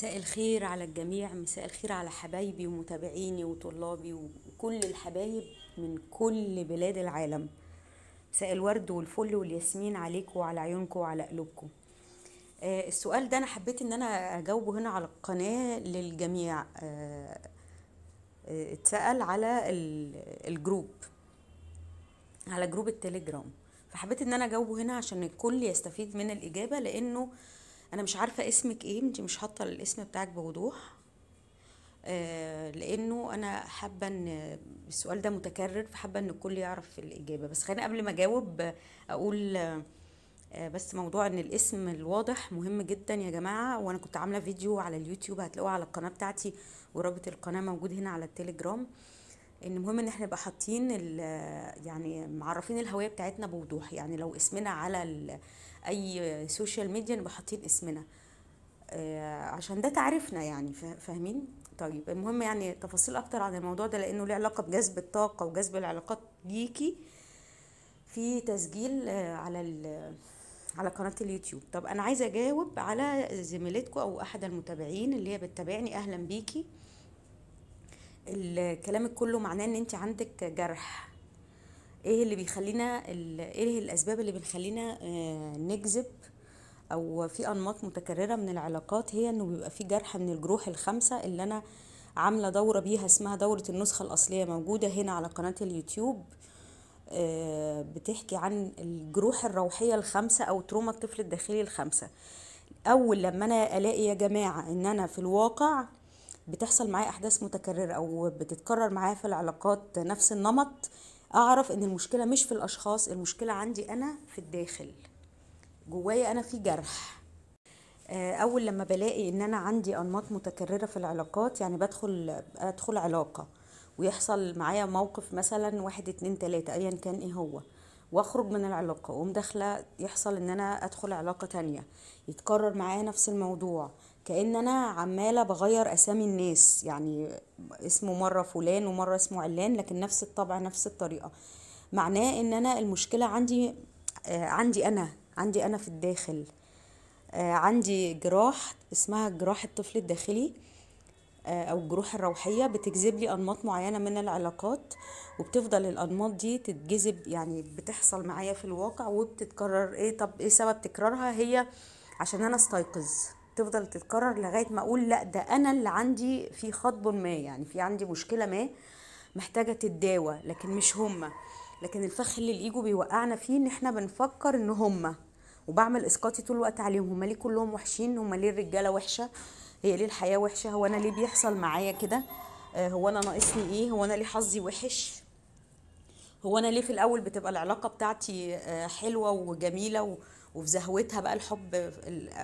مساء الخير على الجميع مساء الخير على حبايبي ومتابعيني وطلابي وكل الحبايب من كل بلاد العالم مساء الورد والفل والياسمين عليكم وعلى عيونكم وعلى قلوبكم آه السؤال ده انا حبيت ان انا اجاوبه هنا على القناه للجميع آه, آه، اتسال على الجروب على جروب التليجرام فحبيت ان انا اجاوبه هنا عشان الكل يستفيد من الاجابه لانه آه انا مش عارفه اسمك ايه انت مش حاطه الاسم بتاعك بوضوح آه لانه انا حابه ان السؤال ده متكرر فحابه ان الكل يعرف الاجابه بس خليني قبل ما اجاوب اقول آه بس موضوع ان الاسم الواضح مهم جدا يا جماعه وانا كنت عامله فيديو على اليوتيوب هتلاقوه على القناه بتاعتي ورابط القناه موجود هنا على التليجرام ان مهم ان احنا نبقى حاطين يعني معرفين الهويه بتاعتنا بوضوح يعني لو اسمنا على اي سوشيال ميديا نبقى حاطين اسمنا آه، عشان ده تعرفنا يعني فاهمين طيب المهم يعني تفاصيل اكتر عن الموضوع ده لانه له علاقه بجذب الطاقه وجذب العلاقات ليكي في تسجيل آه، على على قناه اليوتيوب طب انا عايزه اجاوب على زميلتكم او احد المتابعين اللي هي بتتابعني اهلا بيكي الكلام كله معناه ان انت عندك جرح ايه اللي بيخلينا ايه الاسباب اللي بنخلينا آه، نجذب او في انماط متكرره من العلاقات هي انه بيبقى في جرح من الجروح الخمسه اللي انا عامله دوره بيها اسمها دوره النسخه الاصليه موجوده هنا على قناه اليوتيوب آه، بتحكي عن الجروح الروحيه الخمسه او تروما الطفل الداخلي الخمسه اول لما انا الاقي يا جماعه ان انا في الواقع بتحصل معايا احداث متكرره او بتتكرر معايا في العلاقات نفس النمط اعرف ان المشكله مش في الاشخاص المشكله عندي انا في الداخل جوايا انا في جرح آه، اول لما بلاقي ان انا عندي انماط متكرره في العلاقات يعني بدخل ادخل علاقه ويحصل معايا موقف مثلا واحد اتنين تلاته ايا كان ايه هو واخرج من العلاقه واقوم داخله يحصل ان انا ادخل علاقه تانية يتكرر معايا نفس الموضوع كان انا عماله بغير اسامي الناس يعني اسمه مره فلان ومره اسمه علان لكن نفس الطبع نفس الطريقه معناه ان انا المشكله عندي آه، عندي انا عندي انا في الداخل آه، عندي جراح اسمها جراح الطفل الداخلي آه، او الجروح الروحيه بتجذب لي انماط معينه من العلاقات وبتفضل الانماط دي تتجذب يعني بتحصل معايا في الواقع وبتتكرر ايه طب ايه سبب تكرارها هي عشان انا استيقظ تفضل تتكرر لغايه ما اقول لا ده انا اللي عندي في خطب ما يعني في عندي مشكله ما محتاجه تتداوى لكن مش هما لكن الفخ اللي الايجو بيوقعنا فيه ان احنا بنفكر ان هما وبعمل اسقاطي طول الوقت عليهم هما ليه كلهم وحشين هما ليه الرجاله وحشه هي ليه الحياه وحشه هو انا ليه بيحصل معايا كده آه، هو انا ناقصني ايه هو انا ليه حظي وحش هو انا ليه في الاول بتبقى العلاقه بتاعتي آه، حلوه وجميله و... وفي زهوتها بقى الحب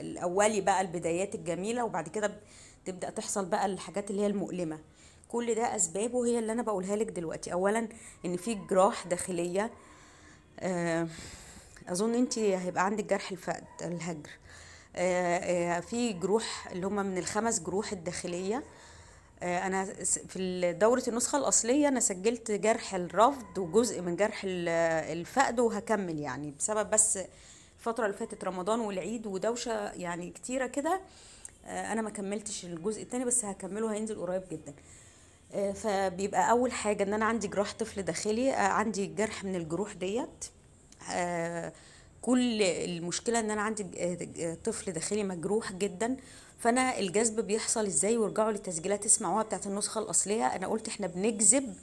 الاولي بقى البدايات الجميله وبعد كده تبدا تحصل بقى الحاجات اللي هي المؤلمه كل ده اسبابه هي اللي انا بقولها لك دلوقتي اولا ان في جراح داخليه آه، اظن انت هيبقى عندك جرح الفقد الهجر آه، آه، في جروح اللي هم من الخمس جروح الداخليه انا في دوره النسخه الاصليه انا سجلت جرح الرفض وجزء من جرح الفقد وهكمل يعني بسبب بس الفتره اللي فاتت رمضان والعيد ودوشه يعني كتيره كده آه، انا ما كملتش الجزء الثاني بس هكمله هينزل قريب جدا آه، فبيبقى اول حاجه ان انا عندي جراح طفل داخلي آه، عندي جرح من الجروح ديت كل المشكله ان انا عندي طفل داخلي مجروح جدا فانا الجذب بيحصل ازاي وارجعوا للتسجيلات اسمعوها بتاعت النسخه الاصليه انا قلت احنا بنجذب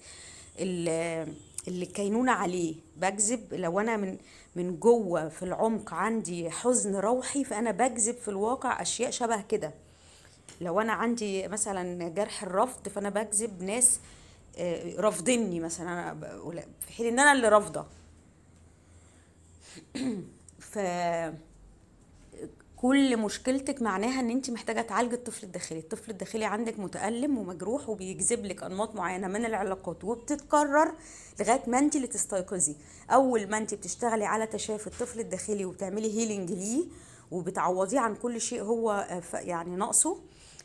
اللي كينونة عليه بكذب لو انا من من جوه في العمق عندي حزن روحي فانا بكذب في الواقع اشياء شبه كده لو انا عندي مثلا جرح الرفض فانا بكذب ناس آه، رافضني مثلا انا في حين ان انا اللي رافضه ف كل مشكلتك معناها ان انت محتاجه تعالجي الطفل الداخلي الطفل الداخلي عندك متالم ومجروح وبيجذب لك انماط معينه من العلاقات وبتتكرر لغايه ما انت اللي تستيقظي اول ما انت بتشتغلي على تشافي الطفل الداخلي وبتعملي هيلينج ليه وبتعوضيه عن كل شيء هو آه، يعني ناقصه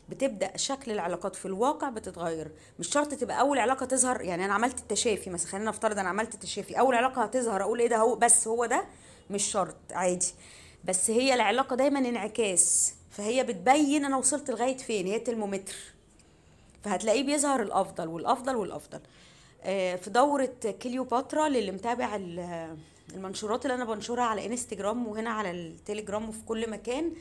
بتبدا شكل العلاقات في الواقع بتتغير مش شرط تبقى اول علاقه تظهر يعني انا عملت التشافي مثلا خلينا نفترض انا عملت التشافي اول علاقه هتظهر اقول ايه ده هو بس هو ده مش شرط عادي بس هي العلاقه دايما انعكاس فهي بتبين انا وصلت لغايه فين هي ترمومتر فهتلاقيه بيظهر الافضل والافضل والافضل آه، في دورة كليوباترا للي متابع المنشورات اللي انا بنشرها على انستجرام وهنا على التليجرام وفي كل مكان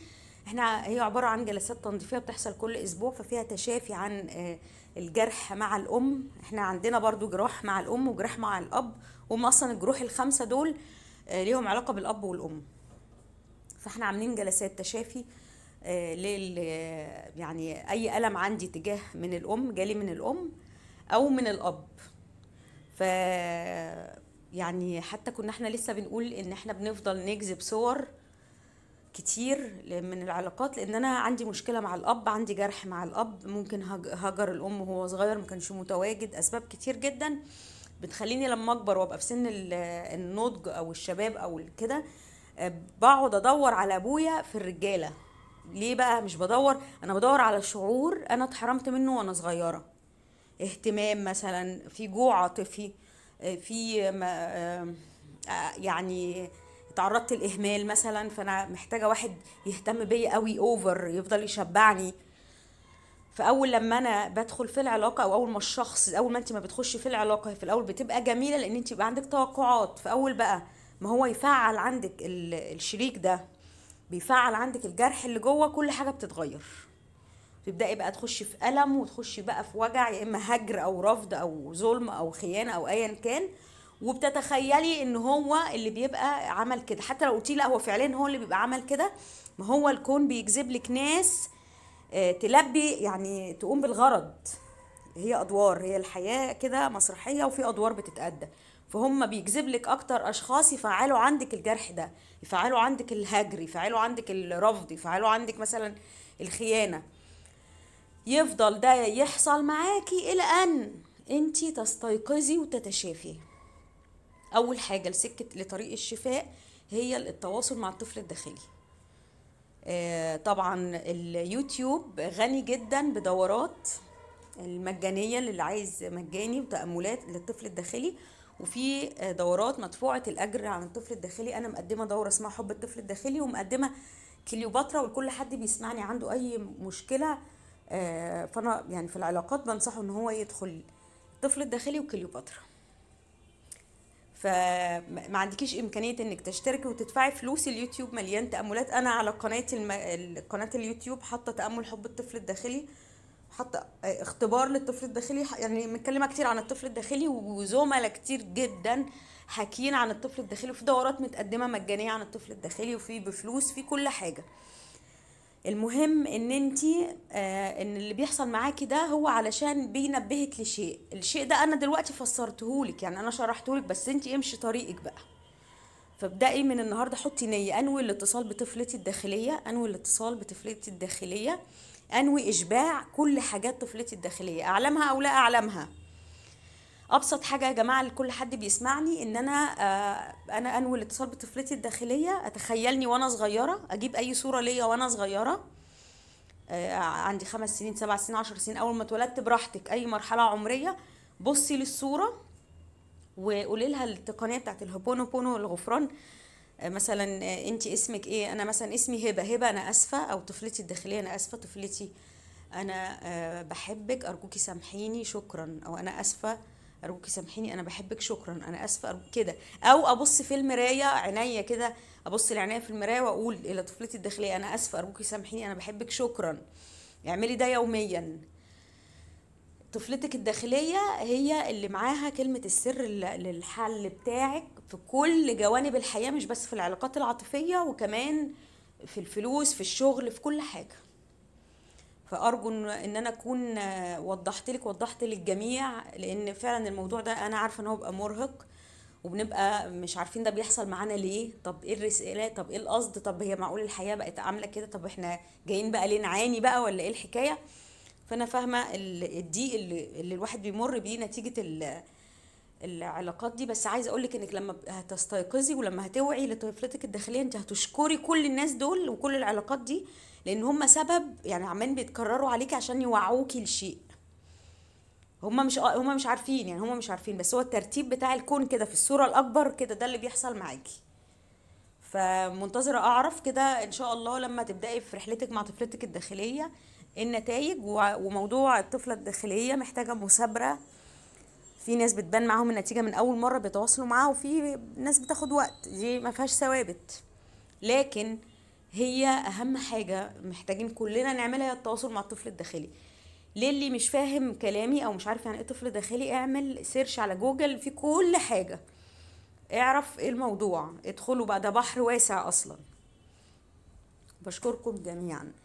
احنا هي عبارة عن جلسات تنظيفية بتحصل كل اسبوع ففيها تشافي عن آه، الجرح مع الام احنا عندنا برضو جراح مع الام وجراح مع الاب هم اصلا الجروح الخمسة دول آه، ليهم علاقة بالاب والام فاحنا عاملين جلسات تشافي آه، لل يعني اي الم عندي تجاه من الام جالي من الام او من الاب ف يعني حتى كنا احنا لسه بنقول ان احنا بنفضل نجذب صور كتير من العلاقات لان انا عندي مشكله مع الاب عندي جرح مع الاب ممكن هجر الام وهو صغير ما كانش متواجد اسباب كتير جدا بتخليني لما اكبر وابقى في سن النضج او الشباب او كده بقعد ادور على ابويا في الرجاله ليه بقى مش بدور انا بدور على شعور انا اتحرمت منه وانا صغيره اهتمام مثلا في جوع عاطفي في آه، يعني تعرضت لاهمال مثلا فانا محتاجه واحد يهتم بيا قوي اوفر يفضل يشبعني فاول لما انا بدخل في العلاقه او اول ما الشخص اول ما انت ما بتخشي في العلاقه في الاول بتبقى جميله لان انت بيبقى عندك توقعات فاول بقى ما هو يفعل عندك الشريك ده بيفعل عندك الجرح اللي جوه كل حاجه بتتغير تبداي بقى تخشي في الم وتخشي بقى في وجع يا اما هجر او رفض او ظلم او خيانه او ايا كان وبتتخيلي ان هو اللي بيبقى عمل كده حتى لو قلتي لا هو فعليا هو اللي بيبقى عمل كده ما هو الكون بيجذب لك ناس آه، تلبي يعني تقوم بالغرض هي ادوار هي الحياه كده مسرحيه وفي ادوار بتتأدى فهم بيجذب لك اكتر اشخاص يفعلوا عندك الجرح ده يفعلوا عندك الهجر يفعلوا عندك الرفض يفعلوا عندك مثلا الخيانه يفضل ده يحصل معاكي الى ان انت تستيقظي وتتشافي اول حاجه لسكه لطريق الشفاء هي التواصل مع الطفل الداخلي آه، طبعا اليوتيوب غني جدا بدورات المجانيه للي عايز مجاني وتاملات للطفل الداخلي وفي دورات مدفوعه الاجر عن الطفل الداخلي انا مقدمه دوره اسمها حب الطفل الداخلي ومقدمه كليوباترا ولكل حد بيسمعني عنده اي مشكله آه، فانا يعني في العلاقات بنصحه ان هو يدخل الطفل الداخلي وكليوباترا فما عندكيش امكانيه انك تشتركي وتدفعي فلوس اليوتيوب مليان تاملات انا على قناه الم... قناه اليوتيوب حاطه تامل حب الطفل الداخلي حتى اختبار للطفل الداخلي يعني متكلمه كتير عن الطفل الداخلي وزملاء كتير جدا حاكيين عن الطفل الداخلي وفي دورات متقدمه مجانيه عن الطفل الداخلي وفي بفلوس في كل حاجه المهم ان انت آه ان اللي بيحصل معاكي ده هو علشان بينبهك لشيء الشيء ده انا دلوقتي فسرتهولك يعني انا شرحتهولك بس انت امشي طريقك بقى فابدأي من النهارده حطي نية انوي الاتصال بطفلتي الداخلية انوي الاتصال بطفلتي الداخلية انوي اشباع كل حاجات طفلتي الداخليه اعلمها او لا اعلمها ابسط حاجه يا جماعه لكل حد بيسمعني ان انا آه انا انوي الاتصال بطفلتي الداخليه اتخيلني وانا صغيره اجيب اي صوره ليا وانا صغيره آه عندي خمس سنين سبع سنين عشر سنين اول ما اتولدت براحتك اي مرحله عمريه بصي للصوره وقولي لها التقنيه بتاعت الهوبونوبونو الغفران مثلا انت اسمك ايه انا مثلا اسمي هبه هبه انا اسفه او طفلتي الداخليه انا اسفه طفلتي انا آه، بحبك ارجوكي سامحيني شكرا او انا اسفه ارجوكي سامحيني انا بحبك شكرا انا اسفه كده او ابص في المرايه عينيا كده ابص لعينيا في المرايه واقول الى طفلتي الداخليه انا اسفه ارجوكي سامحيني انا بحبك شكرا اعملي ده يوميا طفلتك الداخليه هي اللي معاها كلمه السر للحل بتاعك في كل جوانب الحياه مش بس في العلاقات العاطفيه وكمان في الفلوس في الشغل في كل حاجه فارجو ان انا اكون وضحت لك وضحت للجميع لان فعلا الموضوع ده انا عارفه ان هو بقى مرهق وبنبقى مش عارفين ده بيحصل معانا ليه طب ايه الرساله طب ايه القصد طب هي معقول الحياه بقت عامله كده طب احنا جايين بقى ليه نعاني بقى ولا ايه الحكايه فانا فاهمه الضيق اللي, الواحد بيمر بيه نتيجه العلاقات دي بس عايزه اقول لك انك لما هتستيقظي ولما هتوعي لطفلتك الداخليه انت هتشكري كل الناس دول وكل العلاقات دي لان هم سبب يعني عمالين بيتكرروا عليكي عشان يوعوكي لشيء هم مش آه، هم مش عارفين يعني هم مش عارفين بس هو الترتيب بتاع الكون كده في الصوره الاكبر كده ده اللي بيحصل معاكي فمنتظره اعرف كده ان شاء الله لما تبداي في رحلتك مع طفلتك الداخليه إيه النتائج وموضوع الطفله الداخليه محتاجه مثابره في ناس بتبان معاهم النتيجه من اول مره بيتواصلوا معاها وفي ناس بتاخد وقت دي ما فيهاش ثوابت لكن هي اهم حاجه محتاجين كلنا نعملها هي التواصل مع الطفل الداخلي للي مش فاهم كلامي او مش عارف يعني ايه طفل داخلي اعمل سيرش على جوجل في كل حاجه اعرف ايه الموضوع ادخلوا بقى ده بحر واسع اصلا بشكركم جميعا